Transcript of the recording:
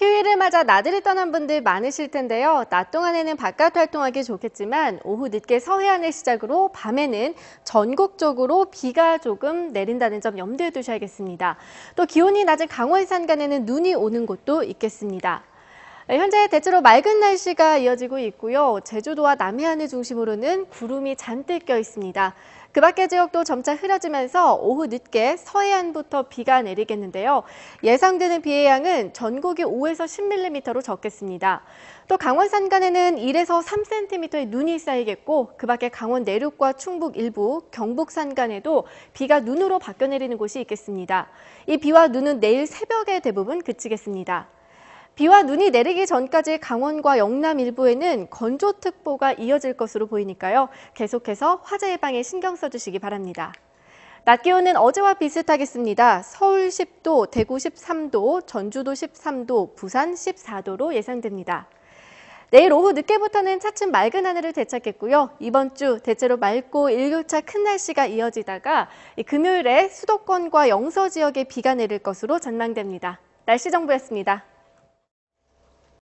휴일을 맞아 나들이 떠난 분들 많으실 텐데요. 낮 동안에는 바깥 활동하기 좋겠지만 오후 늦게 서해안을 시작으로 밤에는 전국적으로 비가 조금 내린다는 점 염두에 두셔야겠습니다. 또 기온이 낮은 강원 산간에는 눈이 오는 곳도 있겠습니다. 네, 현재 대체로 맑은 날씨가 이어지고 있고요. 제주도와 남해안을 중심으로는 구름이 잔뜩 껴 있습니다. 그 밖의 지역도 점차 흐려지면서 오후 늦게 서해안부터 비가 내리겠는데요. 예상되는 비의 양은 전국이 5에서 10mm로 적겠습니다. 또 강원 산간에는 1에서 3cm의 눈이 쌓이겠고 그 밖에 강원 내륙과 충북 일부, 경북 산간에도 비가 눈으로 바뀌어 내리는 곳이 있겠습니다. 이 비와 눈은 내일 새벽에 대부분 그치겠습니다. 비와 눈이 내리기 전까지 강원과 영남 일부에는 건조특보가 이어질 것으로 보이니까요. 계속해서 화재 예방에 신경 써주시기 바랍니다. 낮 기온은 어제와 비슷하겠습니다. 서울 10도, 대구 13도, 전주도 13도, 부산 14도로 예상됩니다. 내일 오후 늦게부터는 차츰 맑은 하늘을 되찾겠고요. 이번 주 대체로 맑고 일교차 큰 날씨가 이어지다가 금요일에 수도권과 영서 지역에 비가 내릴 것으로 전망됩니다. 날씨 정보였습니다.